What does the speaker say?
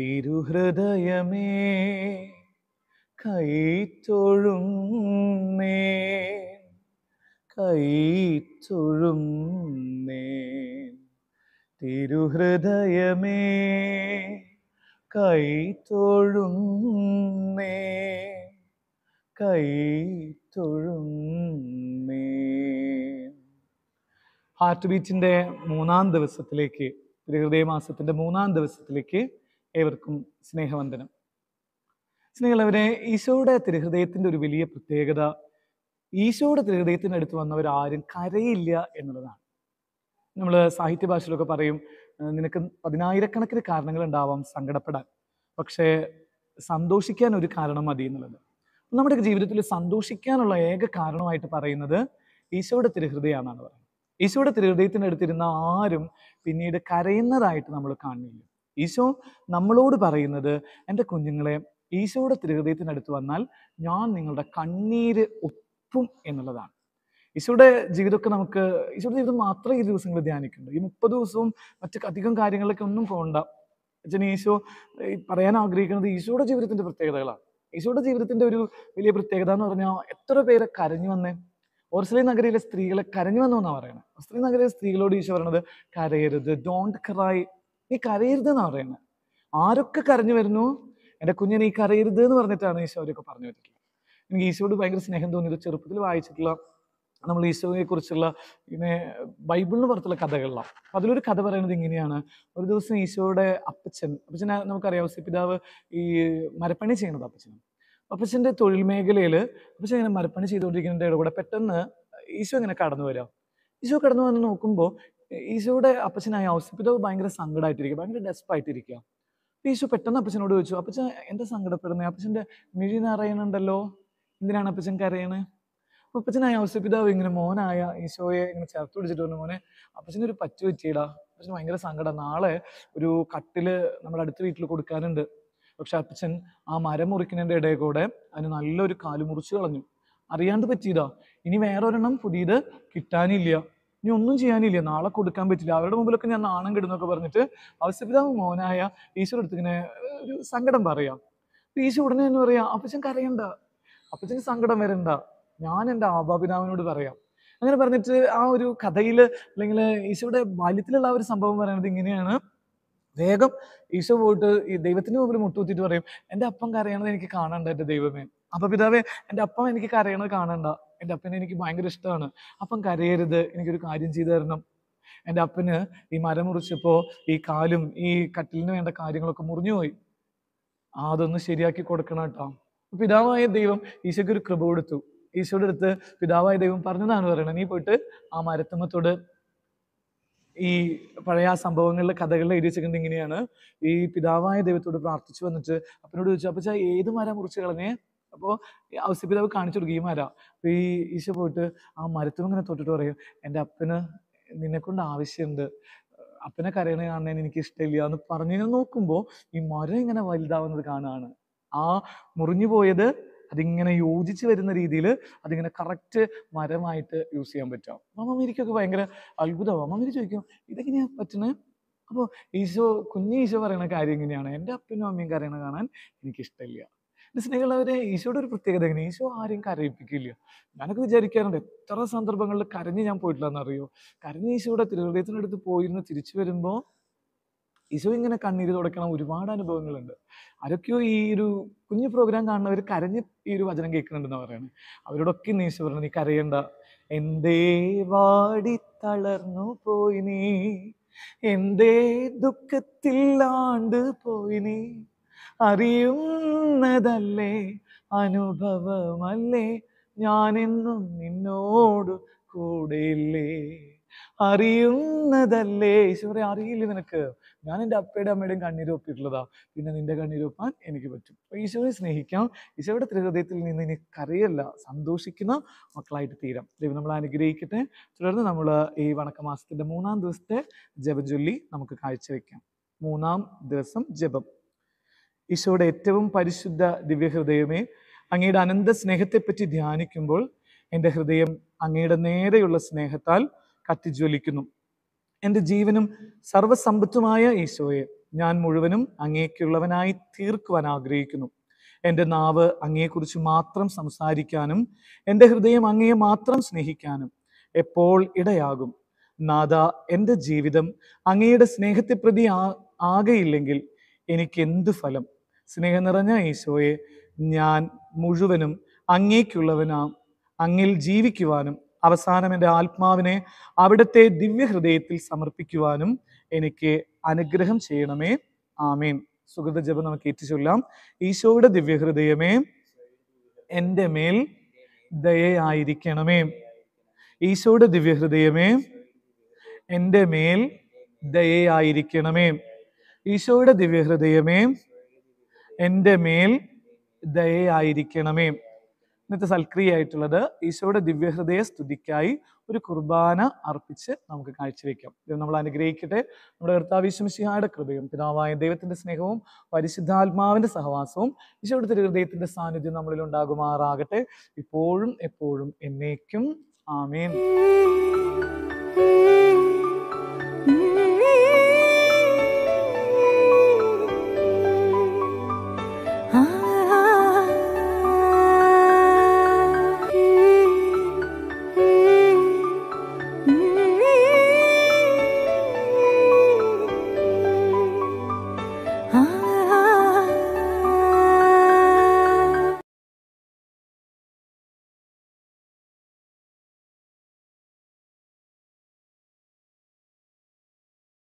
തിരുഹൃദയമേ കൈ തൊഴുന്നേ തിരുഹൃദയമേ കൈ തൊഴുന്നേ ഹാർട്ട് ബീച്ചിൻ്റെ മൂന്നാം ദിവസത്തിലേക്ക് തിരുഹൃദയ മാസത്തിൻ്റെ മൂന്നാം ദിവസത്തിലേക്ക് ഏവർക്കും സ്നേഹവന്ദനം സ്നേഹമുള്ളവരെ ഈശോയുടെ തിരുഹൃദയത്തിൻ്റെ ഒരു വലിയ പ്രത്യേകത ഈശോയുടെ തിരുഹൃദയത്തിൻ്റെ അടുത്ത് വന്നവരാരും കരയില്ല എന്നുള്ളതാണ് നമ്മൾ സാഹിത്യ ഭാഷയിലൊക്കെ പറയും നിനക്ക് പതിനായിരക്കണക്കിന് കാരണങ്ങൾ ഉണ്ടാവാം സങ്കടപ്പെടാൻ പക്ഷേ സന്തോഷിക്കാൻ ഒരു കാരണം മതി എന്നുള്ളത് നമ്മുടെ ജീവിതത്തിൽ സന്തോഷിക്കാനുള്ള ഏക കാരണമായിട്ട് പറയുന്നത് ഈശോയുടെ തിരുഹൃദയമാണെന്നാണ് പറയുന്നത് ഈശോയുടെ തിരുഹൃദയത്തിനടുത്തിരുന്ന അടുത്തിരുന്ന ആരും പിന്നീട് കരയുന്നതായിട്ട് നമ്മൾ കാണുന്നില്ല ഈശോ നമ്മളോട് പറയുന്നത് എൻ്റെ കുഞ്ഞുങ്ങളെ ഈശോയുടെ തിരുഹൃദയത്തിനടുത്ത് വന്നാൽ ഞാൻ നിങ്ങളുടെ കണ്ണീര് ഒപ്പും എന്നുള്ളതാണ് ഈശോയുടെ ജീവിതമൊക്കെ നമുക്ക് ഈശോയുടെ ജീവിതം മാത്രമേ ഈ ദിവസങ്ങൾ ധ്യാനിക്കുന്നുള്ളൂ ഈ മുപ്പത് ദിവസവും മറ്റു അധികം കാര്യങ്ങളിലൊക്കെ ഒന്നും പോകണ്ട അച്ഛന് ഈശോ പറയാൻ ആഗ്രഹിക്കുന്നത് ഈശോയുടെ ജീവിതത്തിന്റെ പ്രത്യേകതകളാണ് ഈശോയുടെ ജീവിതത്തിന്റെ ഒരു വലിയ പ്രത്യേകത എന്ന് പറഞ്ഞാൽ എത്ര പേരെ കരഞ്ഞു വന്നേ ഓർസലി നഗരയിലെ സ്ത്രീകളെ കരഞ്ഞു വന്നു എന്നാണ് പറയുന്നത് ഓർസലി നഗരയിലെ സ്ത്രീകളോട് ഈശോ പറയുന്നത് കരയരുത് ഡോണ്ട് ക്രൈ നീ എന്ന് പറയുന്നത് ആരൊക്കെ കരഞ്ഞു വരുന്നു എൻ്റെ കുഞ്ഞിനെ നീ കരയരുത് എന്ന് പറഞ്ഞിട്ടാണ് ഈശോ അവരൊക്കെ പറഞ്ഞു വരുന്നത് എനിക്ക് ഈശോട് ഭയങ്കര സ്നേഹം തോന്നിയത് ചെറുപ്പത്തിൽ വായിച്ചിട്ടുള്ള നമ്മൾ ഈശോയെ കുറിച്ചുള്ള പിന്നെ ബൈബിളിന് പുറത്തുള്ള കഥകളിലാണ് അതിലൊരു കഥ പറയുന്നത് ഇങ്ങനെയാണ് ഒരു ദിവസം ഈശോയുടെ അപ്പച്ചൻ അപ്പച്ചനെ നമുക്കറിയാം പിതാവ് ഈ മരപ്പണി ചെയ്യണത് അപ്പച്ചനാണ് അപ്പച്ചൻ്റെ തൊഴിൽ മേഖലയിൽ അപ്പച്ചൻ ഇങ്ങനെ മരപ്പണി ചെയ്തുകൊണ്ടിരിക്കുന്നതിൻ്റെ കൂടെ പെട്ടെന്ന് ഈശോ ഇങ്ങനെ കടന്നു വരാം ഈശോ കടന്നു വന്ന് നോക്കുമ്പോൾ ഈശോയുടെ അപ്പച്ചനായ ഔസിപ്പിതാവ് ഭയങ്കര സങ്കടമായിട്ടിരിക്കുക ഭയങ്കര ഡെസ്പായിട്ടിരിക്കുക അപ്പം ഈശോ പെട്ടെന്ന് അപ്പച്ചനോട് ചോദിച്ചു അപ്പച്ച എന്താ സങ്കടപ്പെടുന്നത് അപ്പച്ചൻ്റെ മിഴി നിറയണുണ്ടല്ലോ എന്തിനാണ് അപ്പച്ചൻ കരയണേ അപ്പോൾ അപ്പച്ചനായ ഔസിപ്പിതാവ് ഇങ്ങനെ മോനായ ഈശോയെ ഇങ്ങനെ ചേർത്ത് പിടിച്ചിട്ട് മോനെ അപ്പച്ചനൊരു ഒരു പറ്റു പറ്റിയിടാ അപ്പച്ചന് ഭയങ്കര സങ്കടം നാളെ ഒരു കട്ടില് നമ്മുടെ അടുത്ത വീട്ടിൽ കൊടുക്കാനുണ്ട് പക്ഷെ അപ്പച്ചൻ ആ മരം മുറിക്കുന്നതിൻ്റെ ഇടയിൽ കൂടെ അതിന് നല്ലൊരു കാല് മുറിച്ച് കളഞ്ഞു അറിയാണ്ട് പറ്റിയതാ ഇനി വേറൊരെണ്ണം പുതിയത് കിട്ടാനില്ല നീ ഒന്നും ചെയ്യാനില്ല നാളെ കൊടുക്കാൻ പറ്റില്ല അവരുടെ മുമ്പിലൊക്കെ ഞാൻ നാണം കിടന്നൊക്കെ പറഞ്ഞിട്ട് അവസരപിതാവ് മോനായ ഈശോ അടുത്ത് ഇങ്ങനെ ഒരു സങ്കടം പറയാം ഈശോ ഉടനെ എന്ന് പറയാം അപ്പച്ചൻ കരയണ്ട അപ്പച്ചൻ സങ്കടം വരണ്ട ഞാൻ എൻ്റെ ആബാപിതാവിനോട് പറയാം അങ്ങനെ പറഞ്ഞിട്ട് ആ ഒരു കഥയിൽ അല്ലെങ്കിൽ ഈശോയുടെ ബാല്യത്തിലുള്ള ഒരു സംഭവം പറയുന്നത് ഇങ്ങനെയാണ് വേഗം ഈശോ പോയിട്ട് ഈ ദൈവത്തിന് മുമ്പിൽ മുട്ടുകുത്തിയിട്ട് പറയും എൻ്റെ അപ്പം കരയണത് എനിക്ക് കാണണ്ട എൻ്റെ ദൈവമേ അപ്പ പിതാവേ എൻ്റെ അപ്പം എനിക്ക് കരയണത് കാണണ്ട എൻ്റെ അപ്പനെ എനിക്ക് ഭയങ്കര ഇഷ്ടമാണ് അപ്പം കരയരുത് എനിക്കൊരു കാര്യം ചെയ്തു തരണം എൻ്റെ അപ്പന് ഈ മരം മുറിച്ചപ്പോൾ ഈ കാലും ഈ കട്ടിലിന് വേണ്ട കാര്യങ്ങളൊക്കെ മുറിഞ്ഞുപോയി പോയി അതൊന്ന് ശരിയാക്കി കൊടുക്കണം കേട്ടോ പിതാവായ ദൈവം ഈശോയ്ക്ക് ഒരു കൃപ കൊടുത്തു ഈശോയുടെ അടുത്ത് പിതാവായ ദൈവം പറഞ്ഞതാണ് പറയണത് നീ പോയിട്ട് ആ മരത്തമ്മത്തോട് ഈ പഴയ ആ സംഭവങ്ങളിലെ കഥകളിൽ എഴുതി വെച്ചിട്ടുണ്ട് ഇങ്ങനെയാണ് ഈ പിതാവായ ദൈവത്തോട് പ്രാർത്ഥിച്ചു വന്നിട്ട് അപ്പനോട് ചോദിച്ചു അപ്പച്ചാ ഏത് മരം മുറിച്ച് കളഞ്ഞേ അപ്പോൾ ഔസിപ്പിതാവ് കാണിച്ചു കൊടുക്കും ഈ മരം അപ്പോൾ ഈ ഈശ പോയിട്ട് ആ മരത്തും ഇങ്ങനെ തൊട്ടിട്ട് പറയും എൻ്റെ അപ്പന് നിന്നെക്കൊണ്ട് ആവശ്യമുണ്ട് അപ്പനെ കരയണ കാണാൻ എനിക്ക് ഇഷ്ടമില്ല എന്ന് പറഞ്ഞു നോക്കുമ്പോൾ ഈ മരം ഇങ്ങനെ വലുതാവുന്നത് കാണുകയാണ് ആ മുറിഞ്ഞു പോയത് അതിങ്ങനെ യോജിച്ച് വരുന്ന രീതിയിൽ അതിങ്ങനെ കറക്റ്റ് മരമായിട്ട് യൂസ് ചെയ്യാൻ പറ്റും മാമമിരിക്കൊക്കെ ഭയങ്കര അത്ഭുതമാണ് മാമമിരി ചോദിക്കും ഞാൻ പറ്റുന്നത് അപ്പോൾ ഈശോ കുഞ്ഞ് ഈശോ പറയുന്ന കാര്യം ഇങ്ങനെയാണ് എൻ്റെ അപ്പനും അമ്മയും കരയണ കാണാൻ എനിക്കിഷ്ടമില്ല സ്നേഹമുള്ളവരെ ഈശോയുടെ ഒരു പ്രത്യേകത എങ്ങനെ ഈശോ ആരെയും കരയിപ്പിക്കില്ല ഞാനൊക്കെ വിചാരിക്കാറുണ്ട് എത്ര സന്ദർഭങ്ങളിൽ കരഞ്ഞ് ഞാൻ പോയിട്ടില്ലെന്നറിയോ കരഞ്ഞ് ഈശോയുടെ തിരുഹൃദയത്തിനടുത്ത് പോയിരുന്നു തിരിച്ചു വരുമ്പോൾ ഈശോ ഇങ്ങനെ കണ്ണീര് തുടക്കണ ഒരുപാട് അനുഭവങ്ങളുണ്ട് ആരൊക്കെയോ ഈ ഒരു കുഞ്ഞു പ്രോഗ്രാം കാണുന്നവർ കരഞ്ഞ് ഈ ഒരു വചനം കേൾക്കുന്നുണ്ടെന്ന് പറയുന്നത് അവരോടൊക്കെ നീശ പറഞ്ഞു നീ കരയണ്ട എന്തേ വാടി തളർന്നു പോയി നീ എന്തേ ദുഃഖത്തിലാണ്ട് പോയി നീ അറിയുന്നതല്ലേ അനുഭവമല്ലേ ഞാനെന്നും നിന്നോട് കൂടെയില്ലേ അറിയുന്നതല്ലേ ഈശ്വരെ അറിയില്ല നിനക്ക് ഞാൻ എൻ്റെ അപ്പയുടെ അമ്മയുടെയും ഒപ്പിട്ടുള്ളതാ പിന്നെ നിന്റെ ഒപ്പാൻ എനിക്ക് പറ്റും അപ്പൊ ഈശോയെ സ്നേഹിക്കാം ഈശോയുടെ ത്രിഹൃദയത്തിൽ നിന്ന് എനിക്കറിയല്ല സന്തോഷിക്കുന്ന മക്കളായിട്ട് തീരാം ദൈവം നമ്മൾ അനുഗ്രഹിക്കട്ടെ തുടർന്ന് നമ്മൾ ഈ വണക്കമാസത്തിൻ്റെ മൂന്നാം ദിവസത്തെ ജപജൊല്ലി നമുക്ക് കാഴ്ചവെക്കാം മൂന്നാം ദിവസം ജപം ഈശോയുടെ ഏറ്റവും പരിശുദ്ധ ദിവ്യഹൃദയമേ അങ്ങയുടെ അനന്ത സ്നേഹത്തെപ്പറ്റി ധ്യാനിക്കുമ്പോൾ എൻ്റെ ഹൃദയം അങ്ങയുടെ നേരെയുള്ള സ്നേഹത്താൽ കത്തിജ്വലിക്കുന്നു എൻ്റെ ജീവനും സർവസമ്പത്തുമായ ഈശോയെ ഞാൻ മുഴുവനും അങ്ങേക്കുള്ളവനായി തീർക്കുവാൻ ആഗ്രഹിക്കുന്നു എൻ്റെ നാവ് അങ്ങയെക്കുറിച്ച് മാത്രം സംസാരിക്കാനും എൻ്റെ ഹൃദയം അങ്ങയെ മാത്രം സ്നേഹിക്കാനും എപ്പോൾ ഇടയാകും നാഥ എൻ്റെ ജീവിതം അങ്ങയുടെ സ്നേഹത്തെ പ്രതി ആ ആകെയില്ലെങ്കിൽ എനിക്ക് എന്ത് ഫലം സ്നേഹം നിറഞ്ഞ ഈശോയെ ഞാൻ മുഴുവനും അങ്ങേക്കുള്ളവനാം അങ്ങിൽ ജീവിക്കുവാനും അവസാനം എൻ്റെ ആത്മാവിനെ അവിടുത്തെ ദിവ്യഹൃദയത്തിൽ സമർപ്പിക്കുവാനും എനിക്ക് അനുഗ്രഹം ചെയ്യണമേ ആമേൻ സുഹൃത ജപം നമുക്ക് ഏറ്റുചൊല്ലാം ഈശോയുടെ ദിവ്യഹൃദയമേ എൻ്റെ മേൽ ദയയായിരിക്കണമേ ഈശോയുടെ ദിവ്യഹൃദയമേ എൻ്റെ മേൽ ദയയായിരിക്കണമേ ഈശോയുടെ ദിവ്യഹൃദയമേ എൻ്റെ മേൽ ദയയായിരിക്കണമേ ഇന്നത്തെ ആയിട്ടുള്ളത് ഈശോയുടെ ദിവ്യഹൃദയ സ്തുതിക്കായി ഒരു കുർബാന അർപ്പിച്ച് നമുക്ക് കാഴ്ചവെക്കാം ഇത് നമ്മൾ അനുഗ്രഹിക്കട്ടെ നമ്മുടെ കർത്താവിശ്വമിശിഹായുടെ കൃപയും പിതാവായ ദൈവത്തിന്റെ സ്നേഹവും പരിശുദ്ധാത്മാവിന്റെ സഹവാസവും ഈശോയുടെ ഹൃദയത്തിന്റെ സാന്നിധ്യം നമ്മളിൽ ഉണ്ടാകുമാറാകട്ടെ ഇപ്പോഴും എപ്പോഴും എന്നേക്കും ആമേൻ